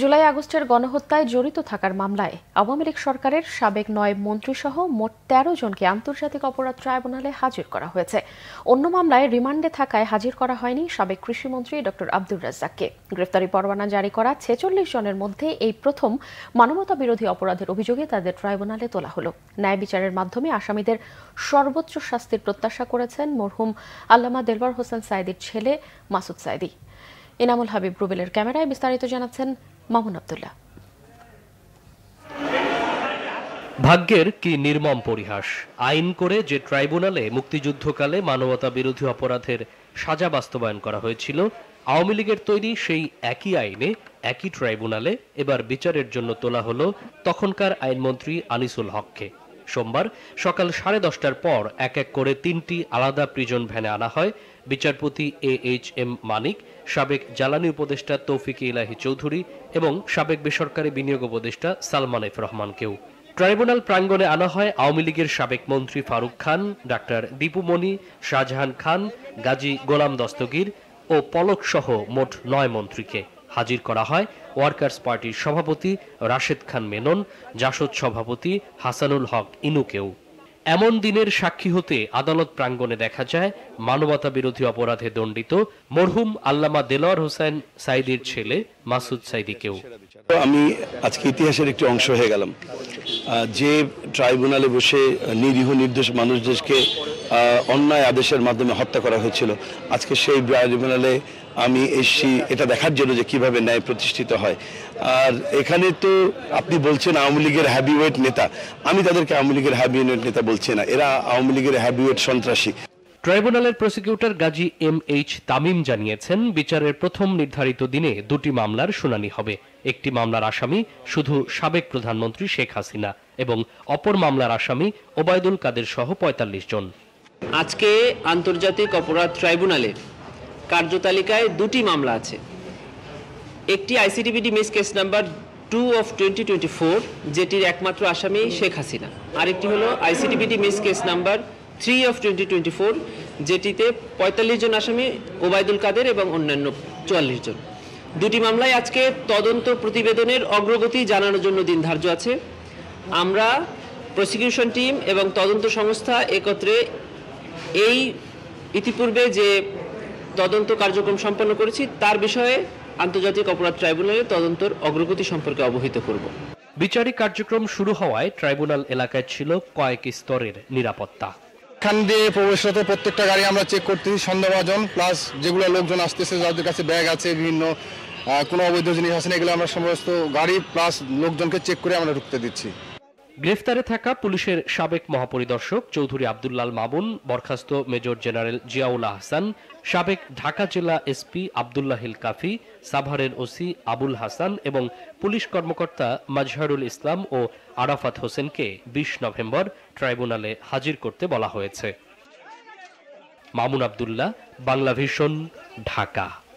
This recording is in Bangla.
জুলাই আগস্টের গণহত্যায় জড়িত থাকার মামলায় আওয়ামী লীগ সরকারের সাবেক নয় মন্ত্রীসহ মোট তেরো জনকে আন্তর্জাতিক অপরাধ ট্রাইব্যুনালে হাজির করা হয়েছে অন্য মামলায় রিমান্ডে থাকায় হাজির করা হয়নি সাবেক কৃষিমন্ত্রী ড আব্দুর রাজ্জাককে গ্রেফতারি পরোয়ানা জারি করা ছেচল্লিশ জনের মধ্যে এই প্রথম মানবতা বিরোধী অপরাধের অভিযোগে তাদের ট্রাইব্যুনালে তোলা হলো ন্যায় বিচারের মাধ্যমে আসামিদের সর্বোচ্চ শাস্তির প্রত্যাশা করেছেন মরহুম আল্লামা দেলবার হোসেন সাইদির ছেলে মাসুদ সাইদি এনামুল হাবিব রুবেলের ক্যামেরায় বিস্তারিত জানাচ্ছেন মামুন আবদুল্লাহ ভাগ্যের কি নির্মম পরিহাস আইন করে যে ট্রাইব্যুনালে মুক্তিযুদ্ধকালে মানবতা বিরোধী অপরাধের সাজা বাস্তবায়ন করা হয়েছিল আওয়ামী লীগের তৈরি সেই একই আইনে একই ট্রাইব্যুনালে এবার বিচারের জন্য তোলা হলো তখনকার আইনমন্ত্রী আনিসুল হককে সোমবার সকাল সাড়ে দশটার পর এক এক করে তিনটি আলাদা প্রিজন ভ্যানে আনা হয় বিচারপতি এ এইচ এম মানিক সাবেক জ্বালানি উপদেষ্টা তৌফিক ইলাহি চৌধুরী এবং সাবেক বেসরকারি বিনিয়োগ উপদেষ্টা সালমান এফ রহমানকেও ট্রাইব্যুনাল প্রাঙ্গণে আনা হয় আওয়ামী লীগের সাবেক মন্ত্রী ফারুক খান ডাক্তার দীপুমণি শাহজাহান খান গাজী গোলাম দস্তগীর ও পলক সহ মোট নয় মন্ত্রীকে হাজির করা হয় ওয়ার্কার্স পার্টির সভাপতি রাশেদ খান মেনন জাসদ সভাপতি হাসানুল হক ইনুকেও এমন দিনের সাক্ষী হতে আদালত প্রাঙ্গণে দেখা যায় মানবতা বিরোধী অপরাধে দণ্ডিত মরহুম আল্লামা দেলোয়ার হোসেন সাইদির ছেলে মাসুদ সাইদিকেও আমি আজকে ইতিহাসের একটি অংশ হয়ে গেলাম যে ট্রাইব্যুনালে বসে নিরীহ নির্দোষ মানুষদেরকে অন্যায় আদেশের মাধ্যমে হত্যা করা হয়েছিল আজকে সেই ট্রাইব্যুনালে আমি এসছি এটা দেখার জন্য যে কিভাবে ন্যায় প্রতিষ্ঠিত হয় আর এখানে তো আপনি বলছেন আওয়ামী লীগের হ্যাবিওয়েট নেতা আমি তাদেরকে আওয়ামী লীগের হ্যাবিওয়েট নেতা বলছি না এরা আওয়ামী লীগের হ্যাবিওয়েট সন্ত্রাসী ট্রাইব্যুনালের prosecutor Gazi M H Tamim জানিয়েছেন বিচারের প্রথম নির্ধারিত দিনে দুটি মামলার শুনানি হবে একটি মামলার আসামি শুধু সাবেক প্রধানমন্ত্রী শেখ হাসিনা এবং অপর মামলার আসামি ওবায়দুল কাদের সহ পঁয়তাল্লিশ জন আজকে আন্তর্জাতিক অপরাধ ট্রাইব্যুনালে কার্যতালিকায় দুটি মামলা আছে একটি ICDBD misc case number two of twenty twenty four যেটির একমাত্র আসামি শেখ হাসিনা আরেকটি হলো ICDBD misc case number three of twenty twenty four যেটিতে পঁয়তাল্লিশ জন আসামি ওবায়দুল কাদের এবং অন্যান্য চুয়াল্লিশ জন দুটি মামলায় আজকে তদন্ত প্রতিবেদনের অগ্রগতি জানানোর জন্য দিন ধার্য আছে আমরা প্রসিকিউশন টিম এবং তদন্ত সংস্থা একত্রে এই ইতিপূর্বে যে তদন্ত কার্যক্রম সম্পন্ন করেছি তার বিষয়ে আন্তর্জাতিক অপরাধ ট্রাইব্যুনালে তদন্তর অগ্রগতি সম্পর্কে অবহিত করব বিচারিক কার্যক্রম শুরু হওয়ায় ট্রাইব্যুনাল এলাকায় ছিল কয়েক স্তরের নিরাপত্তা এখান দিয়ে প্রবেশরত প্রত্যেকটা গাড়ি আমরা চেক করতেছি সন্দেহভাজন প্লাস যেগুলো লোকজন আসতেছে যাদের কাছে ব্যাগ আছে বিভিন্ন কোনো অবৈধ জিনিস আছে না এগুলো আমরা সমস্ত গাড়ি প্লাস লোকজনকে চেক করে আমরা ঢুকতে দিচ্ছি গ্রেফতারে থাকা পুলিশের সাবেক মহাপরিদর্শক চৌধুরী আবদুল্লাল মামুন বরখাস্ত মেজর জেনারেল জিয়াউল আহসান সাবেক ঢাকা জেলা এসপি হিল কাফি সাভারের ওসি আবুল হাসান এবং পুলিশ কর্মকর্তা মাজহারুল ইসলাম ও আরাফাত হোসেনকে বিশ নভেম্বর ট্রাইব্যুনালে হাজির করতে বলা হয়েছে মামুন আবদুল্লাহ বাংলাভিশন ঢাকা